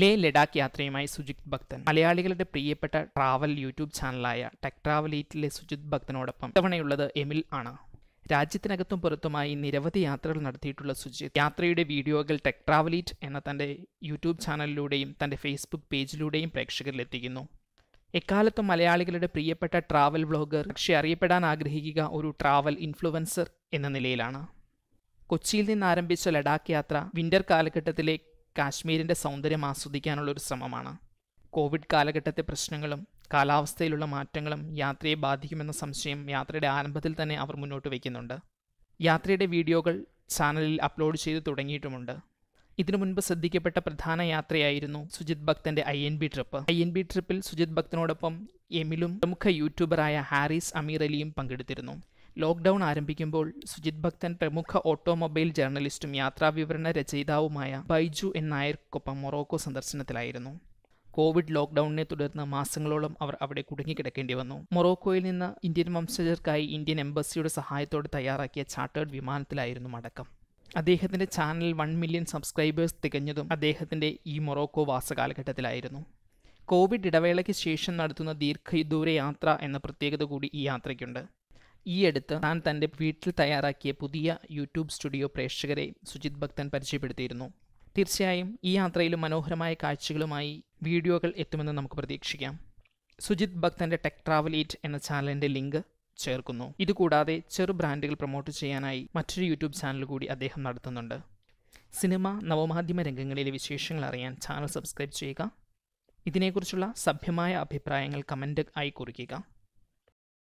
ലേ ലഡാക്ക് യാത്രയുമായി സുജിത് ഭക്തൻ മലയാളികളുടെ പ്രിയപ്പെട്ട travel YouTube ചാനലായ ടെക് ട്രാവൽ ഈറ്റിലെ സുജിത് ഭക്തനോടൊപ്പം തവണയുള്ളത് എമിൽ ആണ് രാജ്യത്തിനകത്തും പുറത്തുമായി നിരവധി യാത്രകൾ നടത്തിയിട്ടുള്ള സുജിത് യാത്രയുടെ വീഡിയോകൾ ടെക് ട്രാവൽ എയ്റ്റ് എന്ന തൻ്റെ യൂട്യൂബ് ചാനലിലൂടെയും തൻ്റെ ഫേസ്ബുക്ക് പേജിലൂടെയും പ്രേക്ഷകരിലെത്തിക്കുന്നു എക്കാലത്തും മലയാളികളുടെ പ്രിയപ്പെട്ട ട്രാവൽ വ്ളോഗർ പക്ഷെ അറിയപ്പെടാൻ ആഗ്രഹിക്കുക ഒരു ട്രാവൽ ഇൻഫ്ലുവൻസർ എന്ന നിലയിലാണ് കൊച്ചിയിൽ നിന്ന് ആരംഭിച്ച ലഡാക്ക് യാത്ര വിന്റർ കാലഘട്ടത്തിലെ കാശ്മീരിൻ്റെ സൗന്ദര്യം ആസ്വദിക്കാനുള്ള ഒരു ശ്രമമാണ് കോവിഡ് കാലഘട്ടത്തെ പ്രശ്നങ്ങളും കാലാവസ്ഥയിലുള്ള മാറ്റങ്ങളും യാത്രയെ ബാധിക്കുമെന്ന സംശയം യാത്രയുടെ ആരംഭത്തിൽ തന്നെ അവർ മുന്നോട്ട് വയ്ക്കുന്നുണ്ട് യാത്രയുടെ വീഡിയോകൾ ചാനലിൽ അപ്ലോഡ് ചെയ്തു തുടങ്ങിയിട്ടുമുണ്ട് ഇതിനു മുൻപ് ശ്രദ്ധിക്കപ്പെട്ട പ്രധാന യാത്രയായിരുന്നു സുജിത് ഭക്തന്റെ I N B trip I N B ട്രിപ്പിൽ സുജിത് ഭക്തനോടൊപ്പം എമിലും പ്രമുഖ യൂട്യൂബറായ ഹാരിസ് അമീർ അലിയും പങ്കെടുത്തിരുന്നു ലോക്ക്ഡൗൺ ആരംഭിക്കുമ്പോൾ സുജിത് ഭക്തൻ പ്രമുഖ ഓട്ടോമൊബൈൽ ജേർണലിസ്റ്റും യാത്രാവിവരണ രചയിതാവുമായ ബൈജു നായർക്കൊപ്പം മൊറോക്കോ സന്ദർശനത്തിലായിരുന്നു കോവിഡ് ലോക്ക്ഡൌണിനെ തുടർന്ന് മാസങ്ങളോളം അവർ അവിടെ കുടുങ്ങിക്കിടക്കേണ്ടി വന്നു മൊറോക്കോയിൽ നിന്ന് ഇന്ത്യൻ വംശജർക്കായി ഇന്ത്യൻ എംബസിയുടെ സഹായത്തോടെ തയ്യാറാക്കിയ ചാർട്ടേഡ് വിമാനത്തിലായിരുന്നു മടക്കം അദ്ദേഹത്തിൻ്റെ ചാനൽ വൺ മില്യൺ സബ്സ്ക്രൈബേഴ്സ് തികഞ്ഞതും അദ്ദേഹത്തിൻ്റെ ഈ മൊറോക്കോ വാസകാലഘട്ടത്തിലായിരുന്നു കോവിഡ് ഇടവേളയ്ക്ക് ശേഷം നടത്തുന്ന ദീർഘദൂര യാത്ര എന്ന പ്രത്യേകത കൂടി ഈ യാത്രയ്ക്കുണ്ട് അടുത്ത് താൻ തൻ്റെ വീട്ടിൽ തയ്യാറാക്കിയ പുതിയ യൂട്യൂബ് സ്റ്റുഡിയോ പ്രേക്ഷകരെ സുജിത് ഭക്തൻ പരിചയപ്പെടുത്തിയിരുന്നു തീർച്ചയായും ഈ യാത്രയിലും മനോഹരമായ കാഴ്ചകളുമായി വീഡിയോകൾ എത്തുമെന്ന് നമുക്ക് പ്രതീക്ഷിക്കാം സുജിത് ഭക്തൻ്റെ ടെക് ട്രാവലേറ്റ് എന്ന ചാനലിൻ്റെ ലിങ്ക് ചേർക്കുന്നു ഇതുകൂടാതെ ചെറു ബ്രാൻഡുകൾ പ്രൊമോട്ട് ചെയ്യാനായി മറ്റൊരു യൂട്യൂബ് ചാനൽ കൂടി അദ്ദേഹം നടത്തുന്നുണ്ട് സിനിമ നവമാധ്യമ രംഗങ്ങളിലെ വിശേഷങ്ങൾ അറിയാൻ ചാനൽ സബ്സ്ക്രൈബ് ചെയ്യുക ഇതിനെക്കുറിച്ചുള്ള സഭ്യമായ അഭിപ്രായങ്ങൾ കമൻ്റ് ആയി കുറിക്കുക